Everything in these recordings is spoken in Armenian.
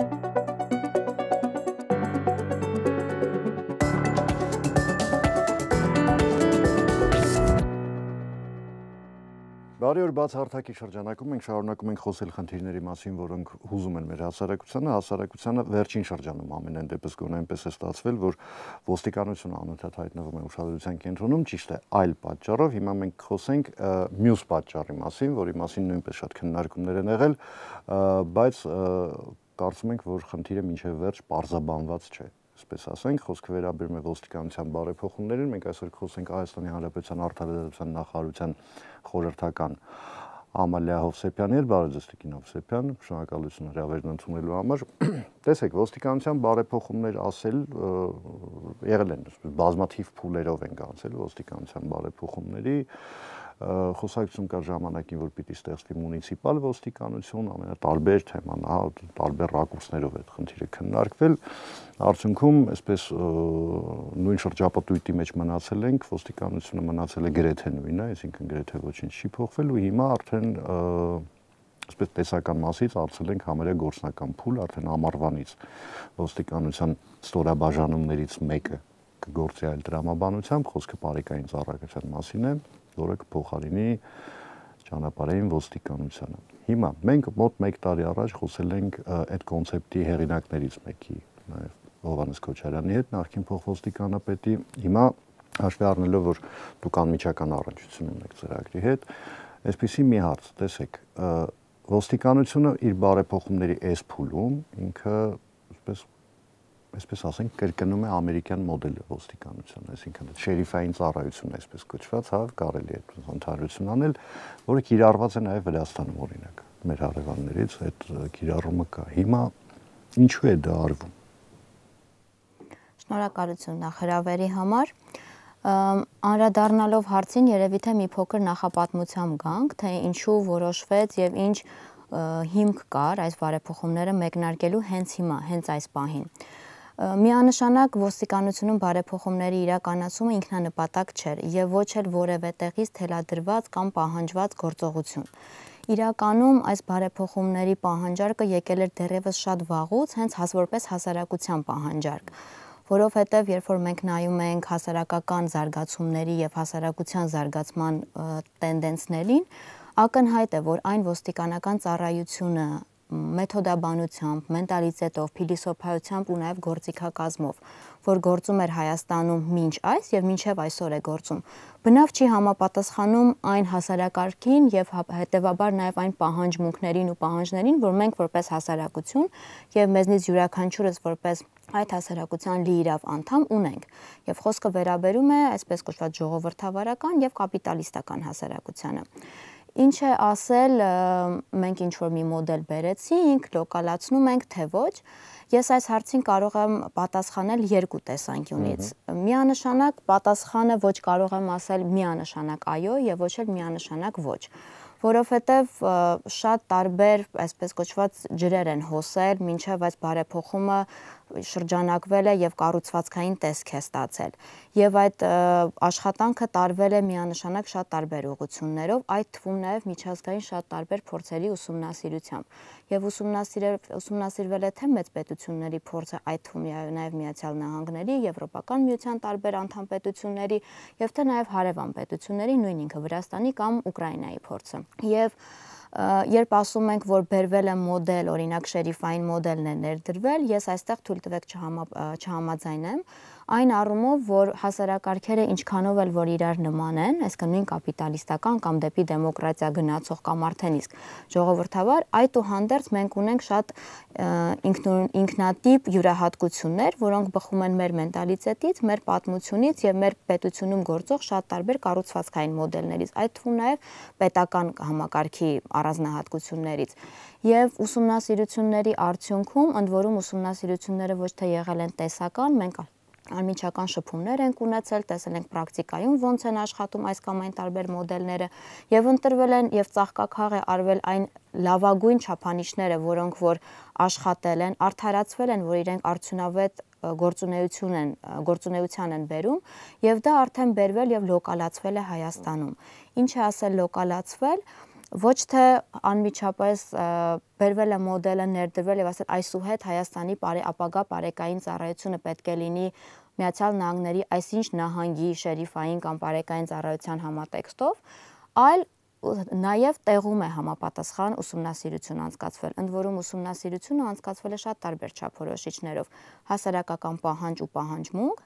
Բարի օր, բաց հարթակի շրջանակում մենք շարունակում ենք խոսել խնդիրների մասին, որոնք հուզում են մեր հասարակությանը, հասարակությանը վերջին շրջանում ամենեն դեպս գոնե այնպես է ստացվել, որ ոստիկանությունը անընդհատ հայտնվում է ուշադրության կենտրոնում, ճիշտ է, այլ պատճառով, հիմա մենք խոսենք մյուս պատճառի մասին, որի մասին նույնպես շատ քննարկումներ են եղել, բայց կարծում ենք, որ խնդիրը մինչև վերջ պարզաբանված չէ այսպես ասենք, խոսքը վերաբերում է ոստիկանության բարեփոխումներին, մենք այսօր խոսենք Հայաստանի Հանրապետության արտարևելության նախարարության խորհրդական Ամալիա Հովսեփյանի հետ, բարև ձեզ Տիկին Հովսեփյան, շնորհակալություն հրավերն ընդունելու համար։ Տեսեք, ոստիկանության բարեփոխումներ ասել եղել են, բազմաթիվ փուլերով են գանցել ոստիկանության բարեփոխումների, խոսակցություն կա ժամանակին, որ պիտի ստեղծվի մունիցիպալ ոստիկանություն, ամենատարբեր թեման, հա, տարբեր ռակուրսներով այդ խնդիրը քննարկվել։ Արդյունքում, այսպես նույն շրջապատույտի մեջ մնացել ենք, ոստիկանությունը մնացել է գրեթե նույնը, այսինքն գրեթե ոչինչ չի փոխվել ու հիմա արդեն այսպես տեսական մասից արցել ենք համարյա գործնական փուլ արդեն ամառվանից ոստիկանության ստորաբաժանումներից մեկը կգործի այլ դրամաբանությամբ խոսքը բարեկային ծառայության մասին է որը կփոխարինի ճանապարհային ոստիկանությանը։ Հիմա մենք մոտ 1 տարի առաջ խոսել ենք այդ կոնցեպտի հեղինակներից մեկի, նաև Հովանես Քոչարյանի հետ, նախկին փոխոստիկանապետի։ Հիմա հաշվի առնելով, որ դուք անմիջական առնչություն ունեք ծրագրի հետ, այսպեսի մի հարց, տեսեք, ոստիկանությունը իր բարեփոխումների այս փուլում ինքը, այսպես այսպես ասենք, կրկնում է ամերիկյան մոդելը ոստիկանության, այսինքն շերիֆային ծառայություն այսպես կոչված, հա, կարելի է ընդհանրություն անել, որը կիրառված է նաև Վրաստանում օրինակ մեր հարևաններից այդ կիրառումը կա։ Հիմա ինչու է դա արվում։ Շնորհակալություն նախ հրավերի համար։ Անրադառնալով հարցին երևի թե մի փոքր նախապատմությամբ գանք, թե ինչու որոշվեց եւ ինչ հիմք կար այս բարեփոխումները մեկնարկելու հենց հիմա, հենց այս պահին։ Ա, Միանշանակ ոստիկանությունում բարեփոխումների իրականացումը ինքնանպատակ չէր եւ ոչ էլ որևէ տեղից թելադրված կամ պահանջված գործողություն։ Իրականում այս բարեփոխումների պահանջարկը եկել էր դեռևս շատ վաղուց, հենց հասորպես հասարակության պահանջարկ որովհետև երբ որ մենք նայում ենք հասարակական զարգացումների եւ հասարակության զարգացման տենդենսներին, ակնհայտ է, որ այն ոստիկանական ծառայությունը մեթոդաբանությամբ, մենտալիտետով, փիլիսոփայությամբ ու նաև գործիքակազմով, որ գործում էր Հայաստանում մինչ այս եւ մինչեւ այսօր է գործում։ Բնավ չի համապատասխանում այն հասարակարգին եւ հա-, հետեւաբար նաեւ այն պահանջմունքներին ու պահանջներին, որ մենք որպես հասարակություն եւ մեզնից յուրաքանչյուրս որպես այդ հասարակության լի իրավ անդամ ունենք եւ խոսքը վերաբերում է այսպես կոչված ժողովրդավարական եւ կապիտալիստական հասարակությանը։ Ինչ է ասել, մենք ինչ որ մի մոդել բերեցինք, լոկալացնում ենք, թե ոչ։ Ես այս հարցին կարող եմ պատասխանել երկու տեսանկյունից։ Միանշանակ պատասխանը ոչ կարող եմ ասել միանշանակ այո եւ ոչ էլ միանշանակ ոչ որովհետև շատ տարբեր, այսպես կոչված, ջրեր են հոսել, ինչև այս բարեփոխումը շրջանակվել է եւ կառուցվածքային տեսք է ստացել։ Եվ այդ աշխատանքը տարվել է միանշանակ շատ տարբեր ուղություններով, այդ թվում նաեւ միջազգային շատ տարբեր փորձերի ուսումնասիրությամբ։ Եվ ուսումնասիրել ուսումնասիրվել է թե մեծ պետությունների փորձը, այդ թվում նաեւ Միացյալ Նահանգների, Եվրոպական միության տարբեր անդամ պետությունների եւ թե նաեւ հարևան պետությունների, նույն ինքը Վրաստանի կամ Ուկրաինայի փորձը։ Եվ և երբ ասում ենք, որ բերվել է մոդել, օրինակ շերիֆային մոդելն է ներդրվել, ես այստեղ թույլ տվեք չհամաձայնեմ, չհամա այն առումով, որ հասարակարգերը ինչքանով էլ որ իրար նման են, այսինքն նույն կապիտալիստական կամ դեպի դեմոկրատիա գնացող կամ արդեն իսկ ժողովրդավար, այդուհանդերձ մենք ունենք շատ ինքնուն ինքնատիպ յուրահատկություններ, որոնք բխում են մեր մենտալիտետից, մեր պատմությունից եւ մեր պետությունում գործող շատ տարբեր կառուցվածքային մոդելներից, այդ թվում նաեւ պետական համակարգի առանձնահատկություններից։ Եվ ուսումնասիրությունների արդյունքում, ընդ որում ուսումնասիրությունները ոչ թե եղել են տեսական, մենք անմիջական շփումներ ենք ունեցել, տեսել ենք պրակտիկայում ոնց են աշխատում այս կամ այն տարբեր մոդելները եւ ընտրվել են եւ ծաղկակաղ է արվել այն լավագույն չափանիշները, որոնք որ աշխատել են, արդարացվել են, որ իրենք արդյունավետ գործունեություն են գործունեության են բերում եւ դա արդեն բերվել եւ լոկալացվել է Հայաստանում։ Ինչ է ասել լոկալացվել, ոչ թե անմիջապես բերվել է մոդելը ներդրվել եւ ասել այսուհետ Հայաստանի բարի ապագա բարեկային ծառայությունը պետք է լինի Միացյալ Նահանգների այսինչ նահանգի շերիֆային կամ բարեկային ծառայության համատեքստով, այլ նաև տեղում է համապատասխան ուսումնասիրություն անցկացվել։ Ընդ որում ուսումնասիրությունը անցկացվել է շատ տարբեր չափորոշիչներով՝ հասարակական պահանջ ու պահանջմունք,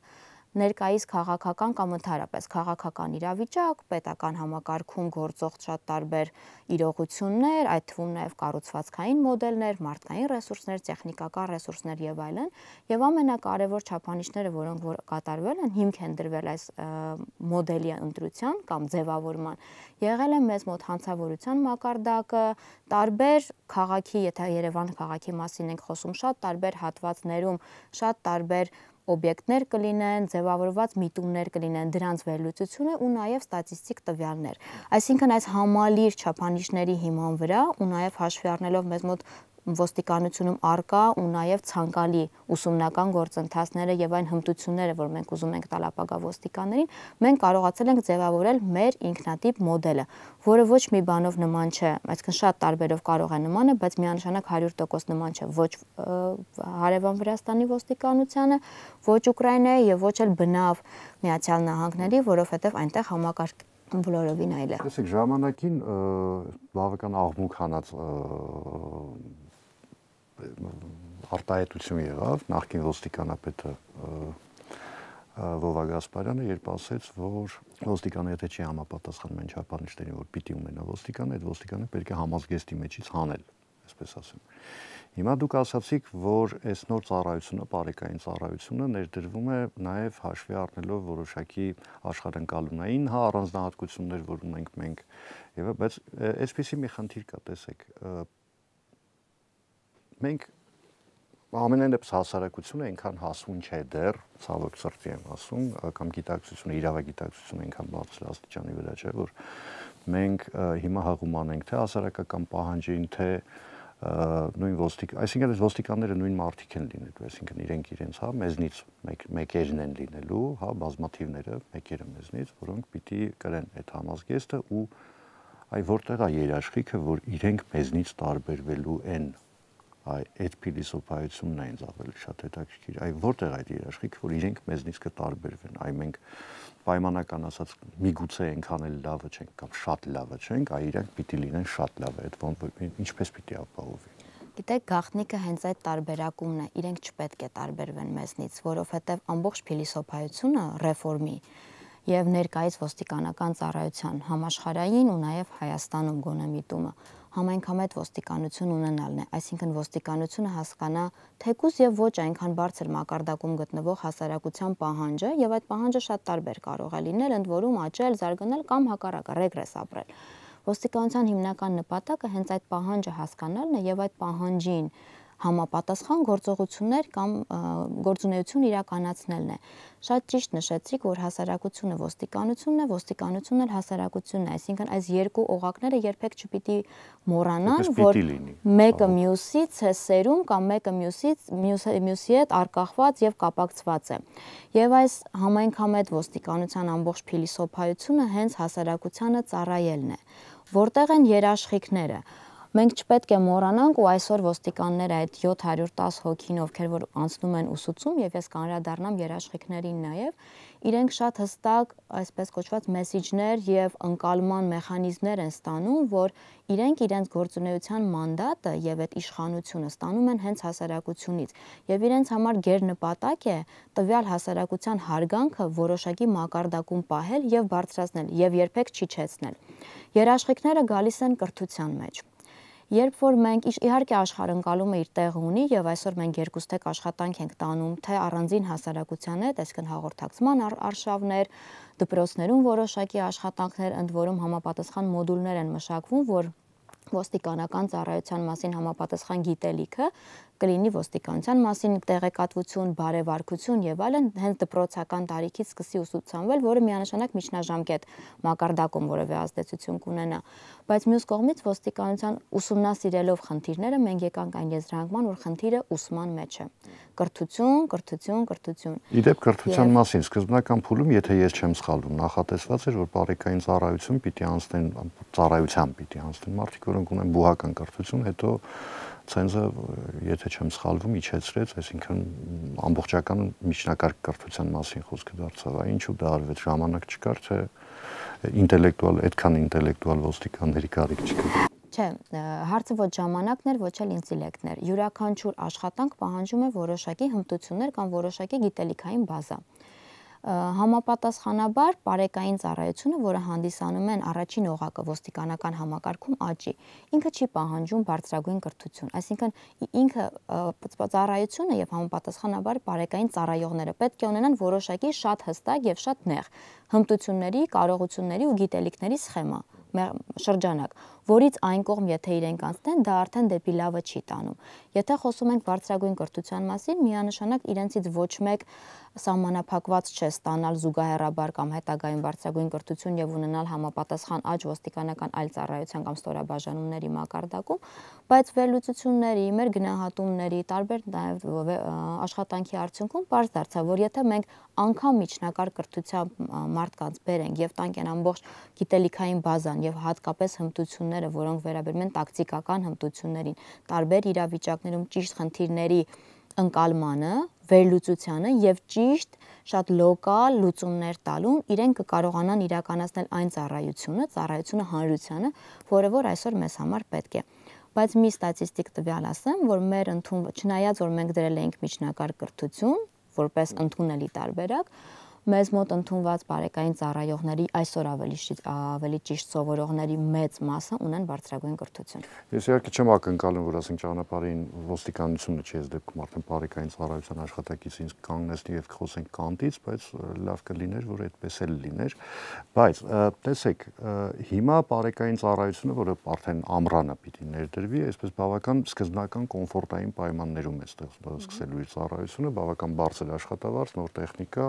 ներկայիս քաղաքական կամ ընդհանրապես քաղաքական իրավիճակ, պետական համակարգում գործող շատ տարբեր իրողություններ, այդ թվում նաև կառուցվածքային մոդելներ, մարդկային ռեսուրսներ, տեխնիկական ռեսուրսներ եւ այլն, եւ ամենակարևոր չափանիշները, որոնք որ կատարվել են, հիմք են դրվել այս մոդելի ընտրության կամ ձևավորման, եղել է մեզ մոտ հանցավորության մակարդակը, տարբեր քաղաքի, եթե Երևան քաղաքի մասին ենք խոսում, շատ տարբեր հատվածներում, շատ տարբեր օբյեկտներ կլինեն, ձևավորված միտումներ կլինեն, դրանց վերլուծությունը ու նաև ստատիստիկ տվյալներ։ Այսինքն այս համալիր չափանիշների հիման վրա ու նաև հաշվի առնելով մեզ մոտ ոստիկանությունում արկա ու նաև ցանկալի ուսումնական գործընթացները եւ այն հմտությունները, որ մենք ուզում ենք տալ ապագա ոստիկաններին, մենք կարողացել ենք ձևավորել մեր ինքնատիպ մոդելը, որը ոչ մի բանով նման չէ, այսինքն շատ տարբերով կարող է նմանը, բայց միանշանակ 100% նման չէ ոչ Հարևան Վրաստանի ոստիկանությանը, ոչ Ուկրաինայի եւ ոչ էլ բնավ Միացյալ Նահանգների, որովհետեւ այնտեղ համակարգ բոլորովին այլ է։ Տեսեք, ժամանակին բավական աղմուկ հանած արտահայտություն եղավ նախկին ոստիկանապետը Վովա Գասպարյանը, երբ ասեց, որ ոստիկանը եթե չի համապատասխանում այն չափանիշներին, որ պիտի ունենա ոստիկանը, այդ ոստիկանը պետք է համազգեստի մեջից հանել, այսպես ասեմ։ Հիմա դուք ասացիք, որ այս նոր ծառայությունը, բարեկային ծառայությունը ներդրվում է նաև հաշվի առնելով որոշակի աշխարհընկալունային հա առանձնահատկություններ, որ ունենք մենք, եւ բայց այսպեսի մի խնդիր կա, տեսեք, մենք ամենայն դեպս հասարակությունը այնքան հասուն չէ դեռ, ցավոք սրտի եմ ասում, կամ գիտակցությունը, իրավագիտակցությունը այնքան բարձր աստիճանի վրա չէ, որ մենք հիմա հղուման ենք թե հասարակական պահանջին, թե նույն ոստիկ, այսինքն այս ոստիկանները նույն մարդիկ են լինելու, այսինքն իրենք իրենց, հա, մեզնից մեկ մեկերն են լինելու, հա, բազմաթիվները, մեկերը մեզնից, որոնք պիտի կրեն այդ համազգեստը ու այ որտեղ է երաշխիքը, որ իրենք մեզնից տարբերվելու են այ այդ փիլիսոփայությունն է ինձ ավելի շատ հետաքրքիր այ որտեղ այդ երաշխիքը որ իրենք մեզնից կտարբերվեն այ մենք պայմանական ասած միգուցե այնքան էլ լավը չենք կամ շատ լավը չենք այ իրենք պիտի լինեն շատ լավը այդ ոնց ինչպես պիտի ապահովեն Գիտեք, գաղտնիքը հենց այդ տարբերակումն է։ Իրենք չպետք է տարբերվեն մեզնից, որովհետև ամբողջ փիլիսոփայությունը ռեֆորմի եւ ներկայիս ոստիկանական ծառայության համաշխարային ու նաեւ Հայաստանում գոնե միտումը համայնքամետ ոստիկանություն ունենալն է, այսինքն ոստիկանությունը հասկանա թեկուզ եւ ոչ այնքան բարձր մակարդակում գտնվող հասարակության պահանջը եւ այդ պահանջը շատ տարբեր կարող է լինել, ընդ որում աճել, զարգանալ կամ հակառակը ռեգրես ապրել։ Ոստիկանության հիմնական նպատակը հենց այդ պահանջը հասկանալն է եւ այդ պահանջին համապատասխան գործողություններ կամ գործունեություն իրականացնելն է։ Շատ ճիշտ նշեցիք, որ հասարակությունը ոստիկանությունն է, ոստիկանությունն էլ հասարակությունն է, այսինքն այս երկու օղակները երբեք չպիտի մոռանան, որ մեկը մյուսից է սերում կամ մեկը մյուսից մյուսի հետ արկախված եւ կապակցված է։ Եվ այս համայնքամետ ոստիկանության ամբողջ փիլիսոփայությունը հենց հասարակությանը ծառայելն է որտեղ են երաշխիքները Մենք չպետք է մոռանանք ու այսօր ոստիկանները այդ 710 հոգին, ովքեր որ անցնում են ուսուցում եւ ես կանրադառնամ երաշխիքներին նաեւ, իրենք շատ հստակ, այսպես կոչված մեսիջներ եւ ընկալման մեխանիզմներ են ստանում, որ իրենք իրենց գործունեության մանդատը եւ այդ իշխանությունը ստանում են հենց հասարակությունից եւ իրենց համար գերնպատակ է տվյալ հասարակության հարգանքը որոշակի մակարդակում պահել եւ բարձրացնել եւ երբեք չիջեցնել։ Երաշխիքները գալիս են կրթության մեջ։ Երբ որ մենք իշ իհարկե աշխարհընկալումը իր տեղը ունի եւ այսօր մենք երկուստեք աշխատանք ենք տանում թե առանձին հասարակության հետ, այսինքն հաղորդակցման արշավներ, դպրոցներում որոշակի աշխատանքներ, ընդ որում համապատասխան մոդուլներ են մշակվում, որ ոստիկանական ծառայության մասին համապատասխան գիտելիքը կլինի ոստիկանության մասին տեղեկատվություն, բարևարկություն եւ այլն, հենց դպրոցական տարիքից սկսի ուսուցանվել, որը միանշանակ միջնաժամկետ մակարդակում որևէ ազդեցություն կունենա։ Բայց մյուս կողմից ոստիկանության ուսումնասիրելով խնդիրները մենք եկանք այն եզրահանգման, որ խնդիրը ուսման մեջ է։ Կրթություն, կրթություն, կրթություն։ Իդեպ կրթության մասին սկզբնական փուլում, եթե ես չեմ սխալվում, նախատեսված էր, որ բարեկային ծառայություն պիտի անցնեն ծառայության պիտի անցնեն մարդիկ, որոնք ունեն բուհական կրթություն, հետո ցենզը, եթե չեմ սխալվում, իջեցրեց, այսինքն ամբողջական միջնակարգ կրթության մասին խոսքը դարձավ, ինչու դա արվեց, ժամանակ չկար, թե ինտելեկտուալ, այդքան ինտելեկտուալ ոստիկանների կարիք չկար։ Չէ, հարցը ոչ ժամանակն էր, ոչ էլ ինտելեկտն էր։ Յուրաքանչյուր աշխատանք պահանջում է որոշակի հմտություններ կամ որոշակի գիտելիքային բազա։ Համապատասխանաբար բարեկային ծառայությունը, որը հանդիսանում են առաջին օղակը ոստիկանական համակարգում աճի, ինքը չի պահանջում բարձրագույն կրթություն, այսինքն ինքը ծառայությունը եւ համապատասխանաբար բարեկային ծառայողները պետք է ունենան որոշակի շատ հստակ եւ շատ նեղ հմտությունների, կարողությունների ու գիտելիքների սխեմա շրջանակ, որից այն կողմ, եթե իրենք անցնեն, դա արդեն դեպի լավը չի տանում։ Եթե խոսում ենք բարձրագույն կրթության մասին, միանշանակ իրենցից ոչ մեկ և, սահմանափակված չէ ստանալ զուգահեռաբար կամ հետագայում բարձրագույն կրթություն եւ ունենալ համապատասխան աճ ոստիկանական այլ ծառայության կամ ստորաբաժանումների մակարդակում, բայց վերլուծությունների, մեր գնահատումների, տարբեր նաեւ աշխատանքի արդյունքում པարզ դարձավ, որ եթե մենք անգամ միջնակարգ կրթությամբ մարդկանց բերենք եւ տանք են ամբողջ գիտելիքային բազան եւ հատկապես հմտությունները, որոնք վերաբերում են տակտիկական հմտություններին, տարբեր իրավիճակներում ճիշտ խնդիրների ընկալմանը, վերլուծությանը եւ ճիշտ շատ լոկալ լուծումներ տալուն իրեն կկարողանան իրականացնել այն ծառայությունը, ծառայությունը հանրությանը, որը որ այսօր մեզ համար պետք է բայց մի ստատիստիկ տվյալ ասեմ, որ մեր ընդունված, չնայած որ մենք դրել էինք միջնակարգ կրթություն, որպես ընդունելի տարբերակ, մեզ մոտ ընդունված բարեկային ծառայողների այսօր ավելի ավելի ճիշտ սովորողների մեծ մասը ունեն բարձրագույն կրթություն։ Ես իհարկե չեմ ակնկալում, որ ասենք ճանապարհին ոստիկանությունը չի այս դեպքում արդեն բարեկային ծառայության աշխատակից ինձ կանգնեցնի եւ խոսենք կանտից, բայց լավ կլիներ, որ այդպես էլ լիներ։ Բայց տեսեք, հիմա բարեկային ծառայությունը, որը արդեն ամռանը պիտի ներդրվի, այսպես բավական սկզբնական կոմֆորտային պայմաններում է ստեղծվել սկսելու ծառայությունը, բավական բարձր աշխատավարձ, նոր տեխնիկա,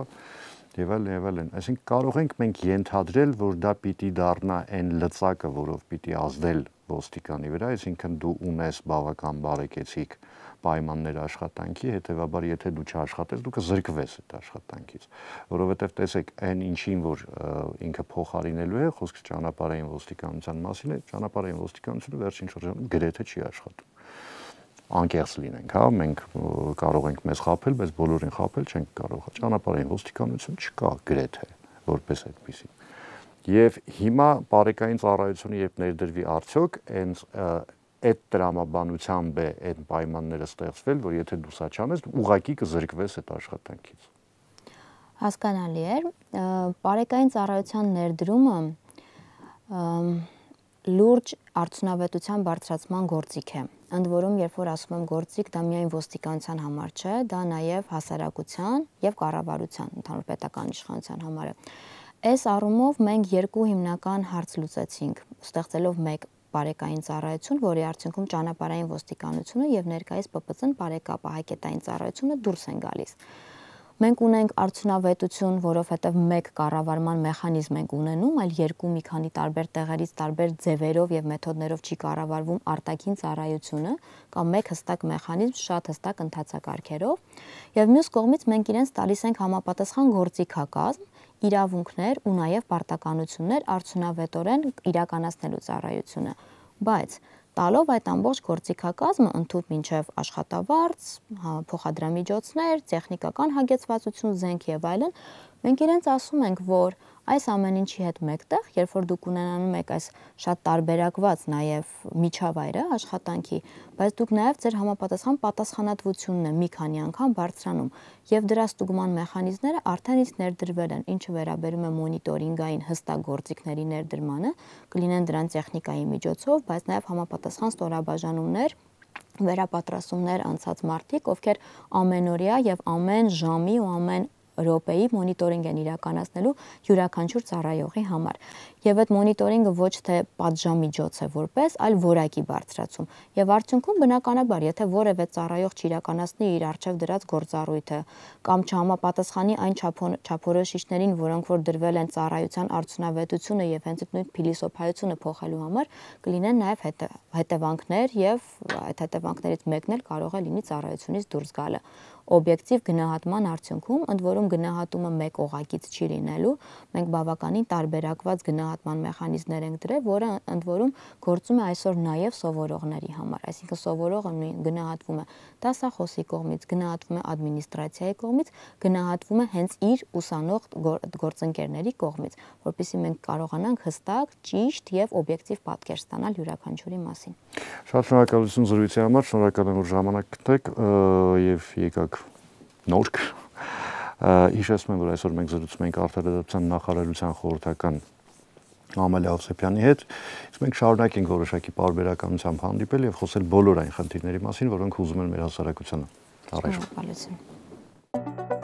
եւ այլ եւ այլն։ Այսինքն կարող ենք մենք ենթադրել, որ դա պիտի դառնա այն լծակը, որով պիտի ազդել ոստիկանի վրա, այսինքն դու ունես բավական բարեկեցիկ պայմաններ աշխատանքի, հետեւաբար եթե դու չաշխատես, դու կզրկվես այդ աշխատանքից, որովհետեւ տեսեք, այն ինչին որ ինքը փոխարինելու է, խոսքը ճանապարհային ոստիկանության մասին է, ճանապարհային ոստիկանությունը վերջին շրջանում գրեթե չի աշխատում անկեղծ լինենք, հա, մենք կարող ենք մեզ խაფել, բայց բոլորին խაფել չենք կարող։ հա, Ճանապարհային ոստիկանություն չկա գրեթե որպես այդպեսի։ Եվ հիմա բարեկային ծառայությունը երբ ներդրվի արդյոք հենց այդ դրամաբանությամբ է այդ պայմանները ստեղծվել, որ եթե դու սա չանես, ուղակի կզրկվես այդ աշխատանքից։ Հասկանալի է, բարեկային ծառայության ներդրումը լուրջ արդյունավետության բարձրացման գործիք է։ Ա, ընդ որում երբ որ ասում եմ գործիք, դա միայն ոստիկանության համար չէ, դա նաև հասարակության եւ կառավարության, ընդհանուր պետական իշխանության համար է։ Այս առումով մենք երկու հիմնական հարց լուծեցինք, ստեղծելով մեկ բարեկային ծառայություն, որի արդյունքում ճանապարհային ոստիկանությունը եւ ներկայիս ՊՊՑ-ն բարեկապահակետային ծառայությունը դուրս են գալիս։ Մենք ունենք արդյունավետություն, որովհետև մեկ կառավարման մեխանիզմ ենք ունենում, այլ երկու մի քանի տարբեր տեղերից տարբեր ձևերով եւ մեթոդներով չի կառավարվում արտաքին ծառայությունը, կամ մեկ հստակ մեխանիզմ շատ հստակ ընթացակարգերով, եւ մյուս կողմից մենք իրենց տալիս ենք համապատասխան գործիքակազմ, իրավունքներ ու նաեւ պարտականություններ արդյունավետորեն իրականացնելու ծառայությունը։ Բայց տալով այդ ամբողջ գործիքակազմը ընդհանուր մինչև աշխատավարձ, հա, փոխադրամիջոցներ, տեխնիկական հագեցվածություն, զենք եւ այլն, Մենք իրենց ասում ենք, որ այս ամեն ինչի հետ մեկտեղ, երբ որ դուք ունենանում եք այս շատ տարբերակված նաև միջավայրը աշխատանքի, բայց դուք նաև ձեր համապատասխան պատասխանատվությունն է մի քանի անգամ բարձրանում եւ դրա ստուգման մեխանիզմները արդեն իսկ ներդրվել են, ինչը վերաբերում է մոնիտորինգային հստագործիքների ներդրմանը, կլինեն դրանց տեխնիկայի միջոցով, բայց նաև համապատասխան ստորաբաժանումներ վերապատրաստումներ անցած մարդիկ, ովքեր ամենօրյա եւ ամեն ժամի ու ամեն րոպեի մոնիտորինգ են իրականացնելու յուրաքանչյուր ծառայողի համար։ Եվ այդ մոնիտորինգը ոչ թե պատժամիջոց է որպես, այլ որակի բարձրացում։ Եվ արդյունքում բնականաբար, եթե որևէ ծառայող չիրականացնի իր արժև դրած գործառույթը կամ չհամապատասխանի այն չափորոշիչներին, որոնք որ դրվել են ծառայության արդյունավետությունը եւ հենց այդ նույն փիլիսոփայությունը փոխելու համար, կլինեն նաեւ հետևանքներ եւ այդ հետևանքներից մեկն էլ կարող է լինի ծառայությունից դուրս գալը։ Օբյեկտիվ գնահատման արդյունքում ընդ որում դեպքում գնահատումը մեկ օղակից չի լինելու, մենք բավականին տարբերակված գնահատման մեխանիզմներ ենք դրել, որը ընդ որում գործում է այսօր նաև սովորողների համար, այսինքն սովորողը նույն գնահատվում է դասախոսի կողմից, գնահատվում է ադմինիստրացիայի կողմից, գնահատվում է հենց իր ուսանող գործընկերների կողմից, որովհետեւ մենք կարողանանք հստակ, ճիշտ եւ օբյեկտիվ պատկեր ստանալ յուրաքանչյուրի մասին։ Շատ շնորհակալություն զրույցի համար, շնորհակալ եմ որ ժամանակ գտեք եւ եկաք նորք Հիշեցնում եմ, որ այսօր մենք զրուցում ենք արտադրության նախարարության խորհրդական Ամալի Ավսեփյանի հետ, իսկ մենք շարունակենք որոշակի բարբերականությամբ հանդիպել եւ խոսել բոլոր այն խնդիրների մասին, որոնք ուզում են մեր հասարակությանը. Առաջ։ Պալեցին։